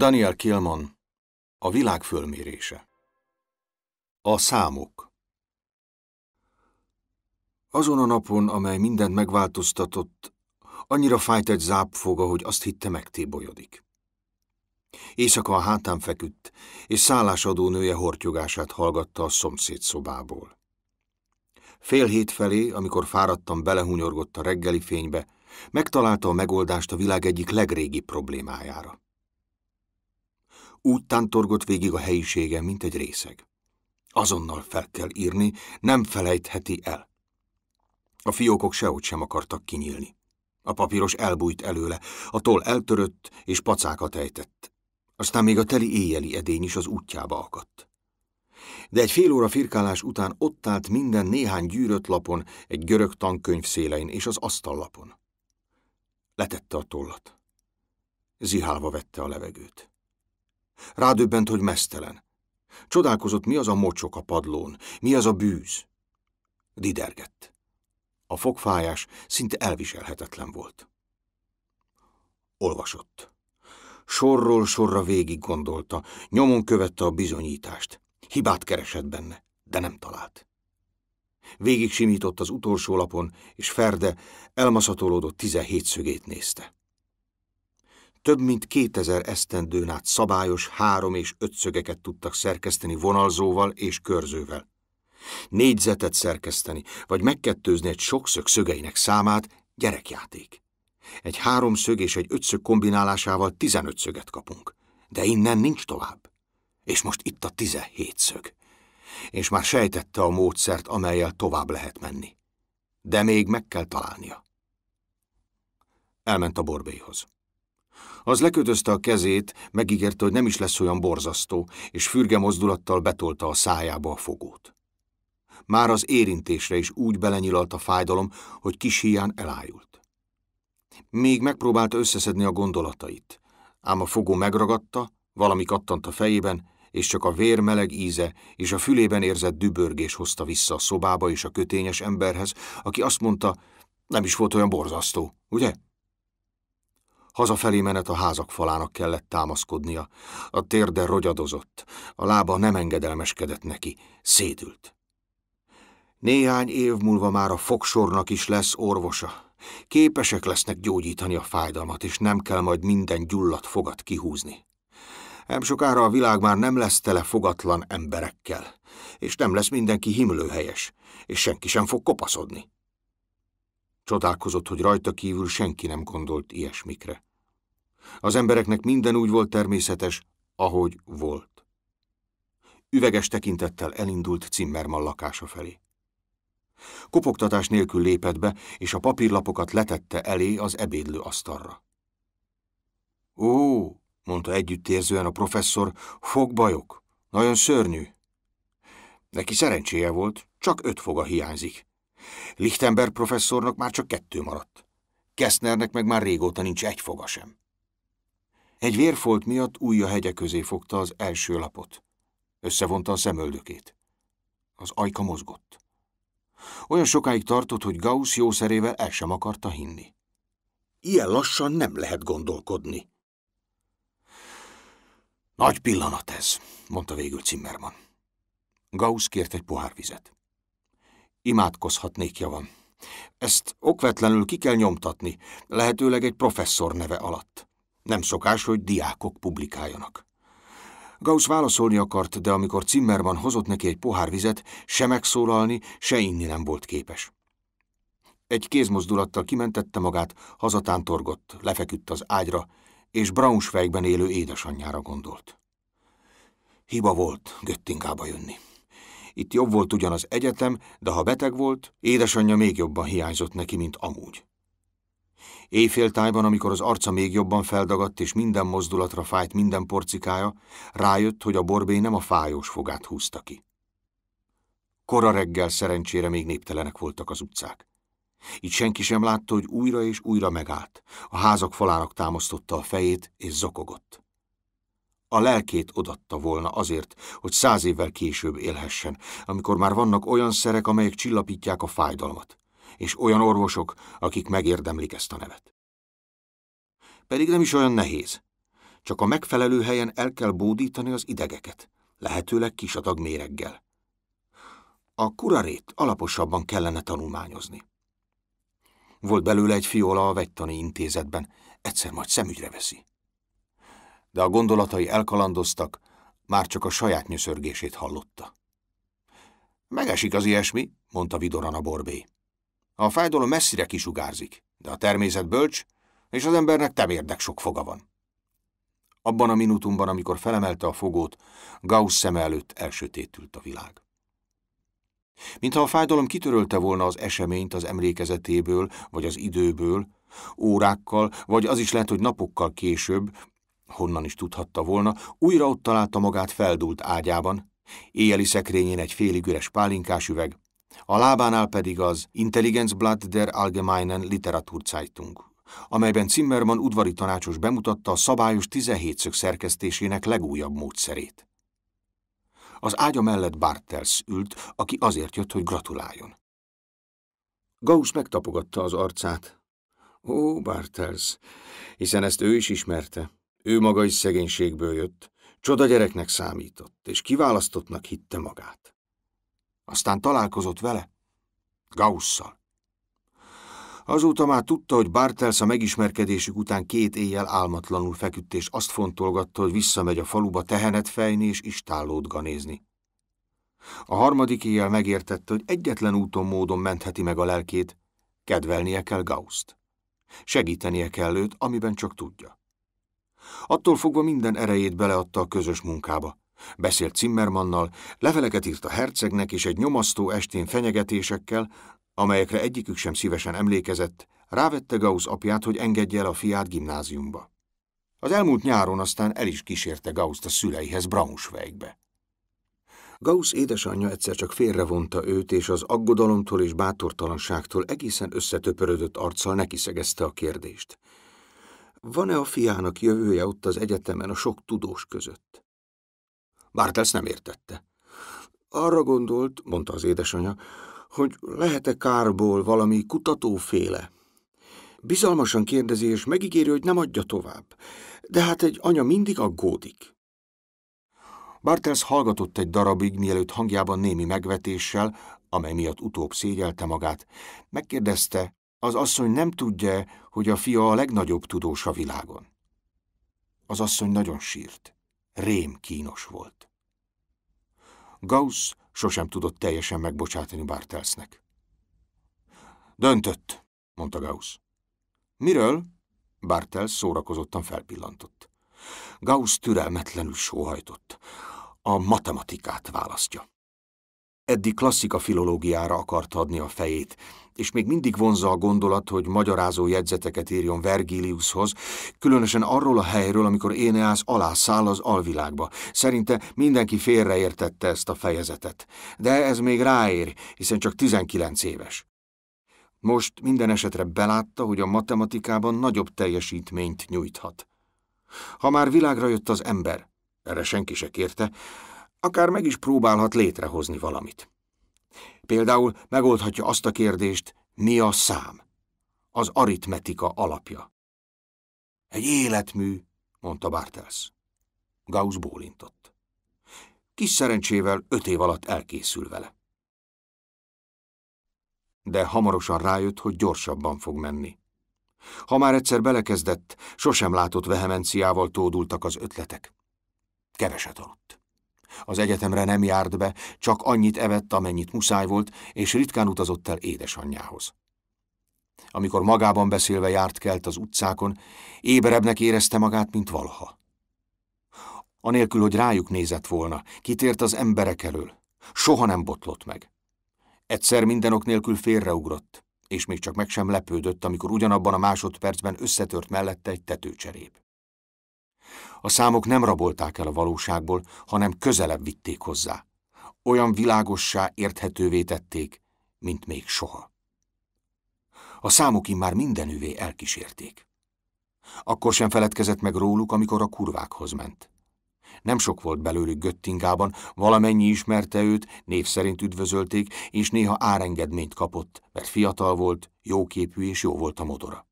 Daniel Kilman A világ fölmérése A számok Azon a napon, amely mindent megváltoztatott, annyira fájt egy zápfoga, hogy azt hitte megtébolyodik. Éjszaka a hátán feküdt, és szállásadó nője hortyogását hallgatta a szomszéd szobából. Fél hét felé, amikor fáradtam belehunyorgott a reggeli fénybe, megtalálta a megoldást a világ egyik legrégi problémájára. Úgy tántorgott végig a helyiségen, mint egy részeg. Azonnal fel kell írni, nem felejtheti el. A fiókok sehogy sem akartak kinyílni. A papíros elbújt előle, a toll eltörött és pacákat ejtett. Aztán még a teli éjjeli edény is az útjába akadt. De egy fél óra firkálás után ott állt minden néhány gyűrött lapon, egy görög tankönyv szélein és az asztallapon. Letette a tollat. Zihálva vette a levegőt. Rádöbbent, hogy mesztelen. Csodálkozott, mi az a mocsok a padlón, mi az a bűz. Didergett. A fogfájás szinte elviselhetetlen volt. Olvasott. Sorról sorra végig gondolta, nyomon követte a bizonyítást. Hibát keresett benne, de nem talált. Végig simított az utolsó lapon, és Ferde elmaszatolódott tizenhét szögét nézte. Több mint kétezer esztendőn át szabályos három és ötszögeket tudtak szerkeszteni vonalzóval és körzővel. Négyzetet szerkeszteni, vagy megkettőzni egy sokszög szögeinek számát gyerekjáték. Egy háromszög és egy ötszög kombinálásával tizenötszöget kapunk. De innen nincs tovább. És most itt a szög. És már sejtette a módszert, amelyel tovább lehet menni. De még meg kell találnia. Elment a borbélyhoz. Az lekötözte a kezét, megígérte, hogy nem is lesz olyan borzasztó, és fürge mozdulattal betolta a szájába a fogót. Már az érintésre is úgy belenyilalt a fájdalom, hogy kis hián elájult. Még megpróbálta összeszedni a gondolatait, ám a fogó megragadta, valami kattant a fejében, és csak a vér meleg íze és a fülében érzett dübörgés hozta vissza a szobába és a kötényes emberhez, aki azt mondta, nem is volt olyan borzasztó, ugye? Hazafelé menet a házak falának kellett támaszkodnia. A térde rogyadozott, a lába nem engedelmeskedett neki, szédült. Néhány év múlva már a fogsornak is lesz orvosa. Képesek lesznek gyógyítani a fájdalmat, és nem kell majd minden gyulladt fogat kihúzni. Nem sokára a világ már nem lesz tele fogatlan emberekkel, és nem lesz mindenki himlőhelyes, és senki sem fog kopaszodni. Csodálkozott, hogy rajta kívül senki nem gondolt ilyesmikre. Az embereknek minden úgy volt természetes, ahogy volt. Üveges tekintettel elindult Cimmerman lakása felé. Kopogtatás nélkül lépett be, és a papírlapokat letette elé az ebédlő asztalra. Ó, mondta együttérzően a professzor, bajok, nagyon szörnyű. Neki szerencséje volt, csak öt foga hiányzik. Lichtenberg professzornak már csak kettő maradt. Kesznernek meg már régóta nincs egy foga sem. Egy vérfolt miatt újja hegye közé fogta az első lapot. Összevonta a szemöldökét. Az ajka mozgott. Olyan sokáig tartott, hogy Gauss jószerével el sem akarta hinni. Ilyen lassan nem lehet gondolkodni. Nagy pillanat ez, mondta végül Zimmermann. Gauss kért egy pohár vizet. Imádkozhatnék javam. Ezt okvetlenül ki kell nyomtatni, lehetőleg egy professzor neve alatt. Nem szokás, hogy diákok publikáljanak. Gauss válaszolni akart, de amikor Zimmermann hozott neki egy pohár vizet, se megszólalni, se inni nem volt képes. Egy kézmozdulattal kimentette magát, hazatántorgott, lefeküdt az ágyra, és Braunschweigben élő édesanyjára gondolt. Hiba volt Göttingába jönni. Itt jobb volt ugyan az egyetem, de ha beteg volt, édesanyja még jobban hiányzott neki, mint amúgy. Éjféltájban, amikor az arca még jobban feldagadt, és minden mozdulatra fájt minden porcikája, rájött, hogy a borbé nem a fájós fogát húzta ki. Kora reggel szerencsére még néptelenek voltak az utcák. Így senki sem látta, hogy újra és újra megállt, a házak falának támasztotta a fejét, és zokogott a lelkét odatta volna azért, hogy száz évvel később élhessen, amikor már vannak olyan szerek, amelyek csillapítják a fájdalmat, és olyan orvosok, akik megérdemlik ezt a nevet. Pedig nem is olyan nehéz. Csak a megfelelő helyen el kell bódítani az idegeket, lehetőleg kis adag méreggel. A kurarét alaposabban kellene tanulmányozni. Volt belőle egy fiola a vegytani intézetben, egyszer majd szemügyre veszi de a gondolatai elkalandoztak, már csak a saját nyöszörgését hallotta. Megesik az ilyesmi, mondta vidoran a borbé. A fájdalom messzire kisugárzik, de a természet bölcs, és az embernek temérdek sok foga van. Abban a minutumban, amikor felemelte a fogót, Gauss szeme előtt elsötétült a világ. Mintha a fájdalom kitörölte volna az eseményt az emlékezetéből, vagy az időből, órákkal, vagy az is lehet, hogy napokkal később, honnan is tudhatta volna, újra ott találta magát feldult ágyában, éjjeli szekrényén egy félig üres pálinkás üveg, a lábánál pedig az Intelligenzblatt der Allgemeinen Literaturzeitung, amelyben Zimmermann udvari tanácsos bemutatta a szabályos 17-szög szerkesztésének legújabb módszerét. Az ágya mellett Bartels ült, aki azért jött, hogy gratuláljon. Gauss megtapogatta az arcát. Ó, Bartels, hiszen ezt ő is ismerte. Ő maga is szegénységből jött, csoda gyereknek számított, és kiválasztottnak hitte magát. Aztán találkozott vele, Gausszal. Azóta már tudta, hogy Bartels a megismerkedésük után két éjjel álmatlanul feküdt, és azt fontolgatta, hogy visszamegy a faluba tehenet fejni és istállót ganézni. A harmadik éjjel megértette, hogy egyetlen úton módon mentheti meg a lelkét, kedvelnie kell Gauszt. Segítenie kell őt, amiben csak tudja. Attól fogva minden erejét beleadta a közös munkába. Beszélt Zimmermannnal, leveleket írt a hercegnek, és egy nyomasztó estén fenyegetésekkel, amelyekre egyikük sem szívesen emlékezett, rávette Gauss apját, hogy engedje el a fiát gimnáziumba. Az elmúlt nyáron aztán el is kísérte Gauss-t a szüleihez Braunschweigbe. Gauss édesanyja egyszer csak félrevonta őt, és az aggodalomtól és bátortalanságtól egészen összetöpörödött arccal nekiszegezte a kérdést. Van-e a fiának jövője ott az egyetemen a sok tudós között? Bartels nem értette. Arra gondolt, mondta az édesanyja, hogy lehet-e kárból valami kutatóféle. Bizalmasan kérdezi, és megígéri, hogy nem adja tovább. De hát egy anya mindig aggódik. Bartels hallgatott egy darabig, mielőtt hangjában némi megvetéssel, amely miatt utóbb szégyelte magát, megkérdezte, az asszony nem tudja, hogy a fia a legnagyobb tudós a világon. Az asszony nagyon sírt. Rém kínos volt. Gauss sosem tudott teljesen megbocsátani Bartelsnek. Döntött, mondta Gauss. Miről? Bartels szórakozottan felpillantott. Gauss türelmetlenül sóhajtott. A matematikát választja. Eddig klasszika filológiára akart adni a fejét, és még mindig vonza a gondolat, hogy magyarázó jegyzeteket írjon Vergiliushoz, különösen arról a helyről, amikor Éneász száll az alvilágba. Szerinte mindenki félreértette ezt a fejezetet. De ez még ráér, hiszen csak 19 éves. Most minden esetre belátta, hogy a matematikában nagyobb teljesítményt nyújthat. Ha már világra jött az ember, erre senki se kérte, akár meg is próbálhat létrehozni valamit. Például megoldhatja azt a kérdést, mi a szám? Az aritmetika alapja. Egy életmű, mondta Bartels. Gauss bólintott. Kis szerencsével öt év alatt elkészül vele. De hamarosan rájött, hogy gyorsabban fog menni. Ha már egyszer belekezdett, sosem látott vehemenciával tódultak az ötletek. Keveset aludt. Az egyetemre nem járt be, csak annyit evett, amennyit muszáj volt, és ritkán utazott el édesanyjához. Amikor magában beszélve járt kelt az utcákon, éberebbnek érezte magát, mint valaha. Anélkül, hogy rájuk nézett volna, kitért az emberek elől. Soha nem botlott meg. Egyszer mindenok nélkül félreugrott, és még csak meg sem lepődött, amikor ugyanabban a másodpercben összetört mellette egy tetőcserép. A számok nem rabolták el a valóságból, hanem közelebb vitték hozzá. Olyan világossá érthetővé tették, mint még soha. A számok immár mindenüvé elkísérték. Akkor sem feledkezett meg róluk, amikor a kurvákhoz ment. Nem sok volt belőlük Göttingában, valamennyi ismerte őt, név szerint üdvözölték, és néha árengedményt kapott, mert fiatal volt, jóképű és jó volt a modora.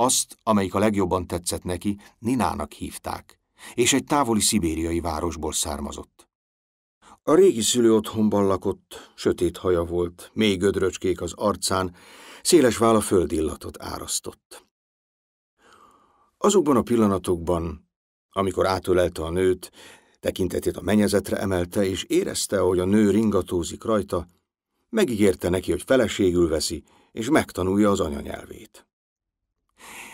Azt, amelyik a legjobban tetszett neki, Ninának hívták, és egy távoli szibériai városból származott. A régi szülő otthonban lakott, sötét haja volt, mély gödröcskék az arcán, széles vála földillatot árasztott. Azokban a pillanatokban, amikor átölelte a nőt, tekintetét a menyezetre emelte, és érezte, hogy a nő ringatózik rajta, megígérte neki, hogy feleségül veszi, és megtanulja az anyanyelvét.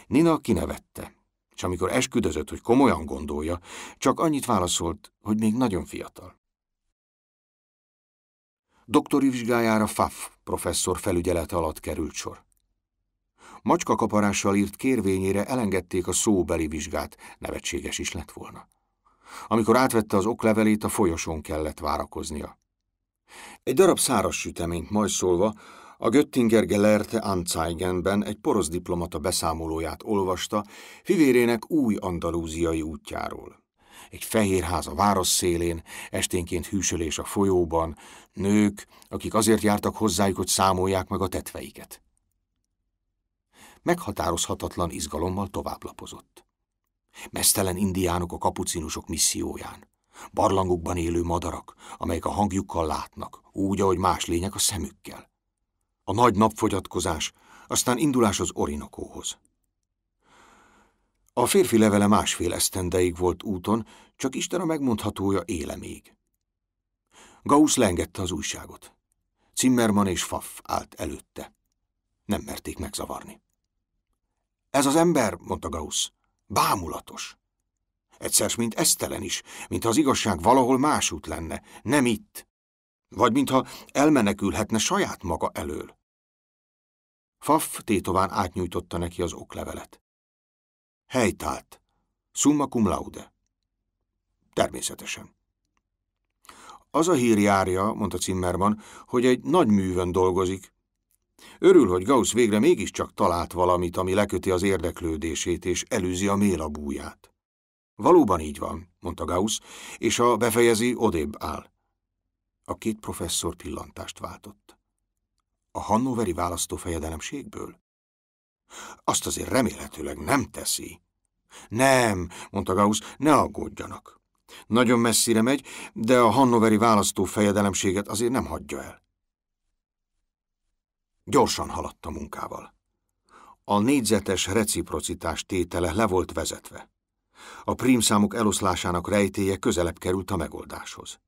Nina kinevette, és amikor esküdözött, hogy komolyan gondolja, csak annyit válaszolt, hogy még nagyon fiatal. Doktori vizsgájára Faf professzor felügyelete alatt került sor. Macska kaparással írt kérvényére elengedték a szóbeli vizsgát, nevetséges is lett volna. Amikor átvette az oklevelét, a folyosón kellett várakoznia. Egy darab száraz süteményt majd szólva, a Göttinger Gelerte Anzeigenben egy porosz diplomata beszámolóját olvasta fivérének új andalúziai útjáról. Egy fehér ház a város szélén, esténként hűsölés a folyóban, nők, akik azért jártak hozzájuk, hogy számolják meg a tetveiket. Meghatározhatatlan izgalommal továbblapozott. Mesztelen indiánok a kapucinusok misszióján. Barlangokban élő madarak, amelyek a hangjukkal látnak, úgy, ahogy más lények a szemükkel a nagy napfogyatkozás, aztán indulás az Orinokóhoz. A férfi levele másfél esztendeig volt úton, csak Isten a megmondhatója éle még. Gauss leengedte az újságot. Zimmermann és Faff állt előtte. Nem merték megzavarni. Ez az ember, mondta Gauss, bámulatos. Egyszer, mint esztelen is, mintha az igazság valahol másút lenne, nem itt vagy mintha elmenekülhetne saját maga elől. Faff tétován átnyújtotta neki az oklevelet. Helytált. Summa cum laude. Természetesen. Az a hír járja, mondta Zimmermann, hogy egy nagy művön dolgozik. Örül, hogy Gauss végre mégiscsak talált valamit, ami leköti az érdeklődését és elűzi a mélabúját. Valóban így van, mondta Gauss, és a befejezi odébb áll. A két professzor pillantást váltott. A hannoveri választófejedelemségből? Azt azért remélhetőleg nem teszi. Nem, mondta Gauss, ne aggódjanak. Nagyon messzire megy, de a hannoveri választófejedelemséget azért nem hagyja el. Gyorsan haladt a munkával. A négyzetes reciprocitás tétele le volt vezetve. A prímszámok eloszlásának rejtéje közelebb került a megoldáshoz.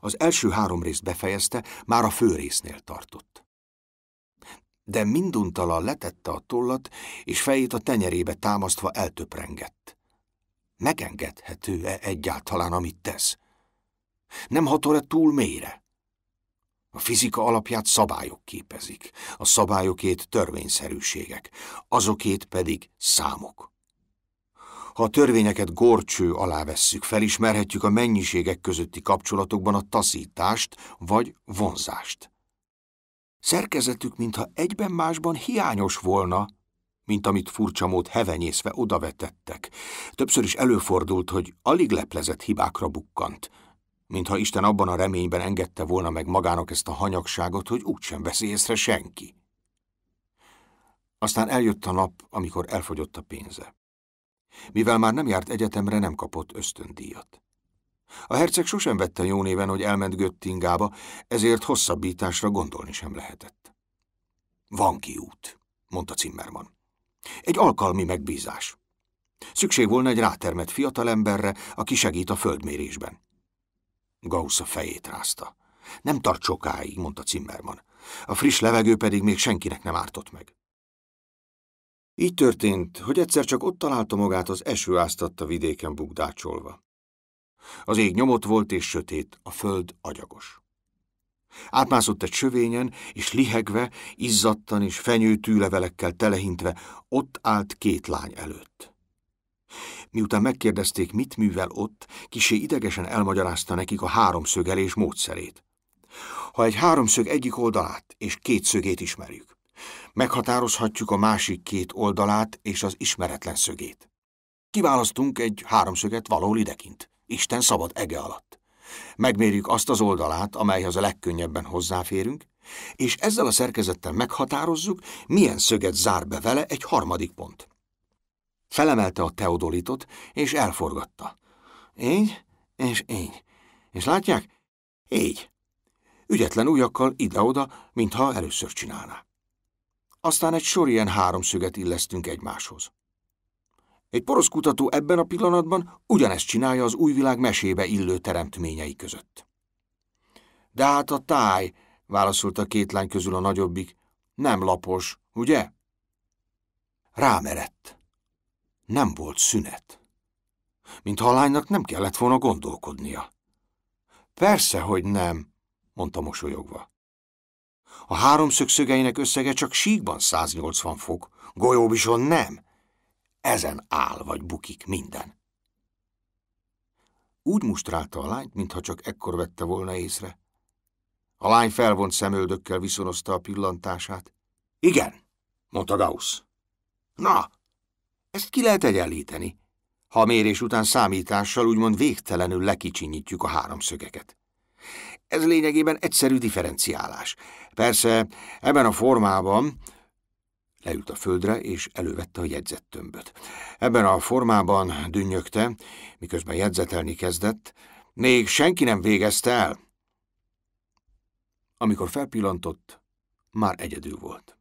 Az első három részt befejezte, már a fő résznél tartott. De minduntalan letette a tollat, és fejét a tenyerébe támasztva eltöprengett. Megengedhető-e egyáltalán, amit tesz? Nem hatol-e túl mélyre? A fizika alapját szabályok képezik, a szabályokét törvényszerűségek, azokét pedig számok. Ha a törvényeket gorcső alá vesszük, felismerhetjük a mennyiségek közötti kapcsolatokban a taszítást vagy vonzást. Szerkezetük, mintha egyben másban hiányos volna, mint amit mód hevenyészve odavetettek. Többször is előfordult, hogy alig leplezett hibákra bukkant, mintha Isten abban a reményben engedte volna meg magának ezt a hanyagságot, hogy úgysem veszi észre senki. Aztán eljött a nap, amikor elfogyott a pénze. Mivel már nem járt egyetemre, nem kapott ösztöndíjat. A herceg sosem vette jó néven, hogy elment Göttingába, ezért hosszabbításra gondolni sem lehetett. Van kiút, mondta Zimmermann. Egy alkalmi megbízás. Szükség volna egy rátermett fiatalemberre, aki segít a földmérésben. Gauss a fejét rázta. Nem tart sokáig, mondta Zimmermann. A friss levegő pedig még senkinek nem ártott meg. Így történt, hogy egyszer csak ott találta magát az eső áztatta vidéken bukdácsolva. Az ég nyomott volt és sötét, a föld agyagos. Átmászott egy sövényen, és lihegve, izzadtan és fenyő tűlevelekkel telehintve ott állt két lány előtt. Miután megkérdezték, mit művel ott, kisé idegesen elmagyarázta nekik a háromszögelés módszerét. Ha egy háromszög egyik oldalát és két szögét ismerjük, meghatározhatjuk a másik két oldalát és az ismeretlen szögét. Kiválasztunk egy háromszöget való idekint, Isten szabad ege alatt. Megmérjük azt az oldalát, amelyhez a legkönnyebben hozzáférünk, és ezzel a szerkezettel meghatározzuk, milyen szöget zár be vele egy harmadik pont. Felemelte a teodolitot, és elforgatta. Így, és így. És látják? Így. Ügyetlen ujjakkal ide-oda, mintha először csinálná. Aztán egy sor ilyen háromszöget illesztünk egymáshoz. Egy porosz kutató ebben a pillanatban ugyanezt csinálja az újvilág mesébe illő teremtményei között. De hát a táj, válaszolta két lány közül a nagyobbik, nem lapos, ugye? Rámerett. Nem volt szünet. Mint a lánynak nem kellett volna gondolkodnia. Persze, hogy nem, mondta mosolyogva. A háromszög szögeinek összege csak síkban 180 fok, golyóbison nem. Ezen áll vagy bukik minden. Úgy mustrálta a lányt, mintha csak ekkor vette volna észre. A lány felvont szemöldökkel viszonozta a pillantását. Igen, mondta Gauss. Na, ezt ki lehet egyenlíteni, ha a mérés után számítással úgymond végtelenül lekicsinyítjük a háromszögeket. Ez lényegében egyszerű differenciálás. Persze ebben a formában leült a földre, és elővette a jegyzettömböt. Ebben a formában dünnyögte, miközben jegyzetelni kezdett, még senki nem végezte el. Amikor felpillantott, már egyedül volt.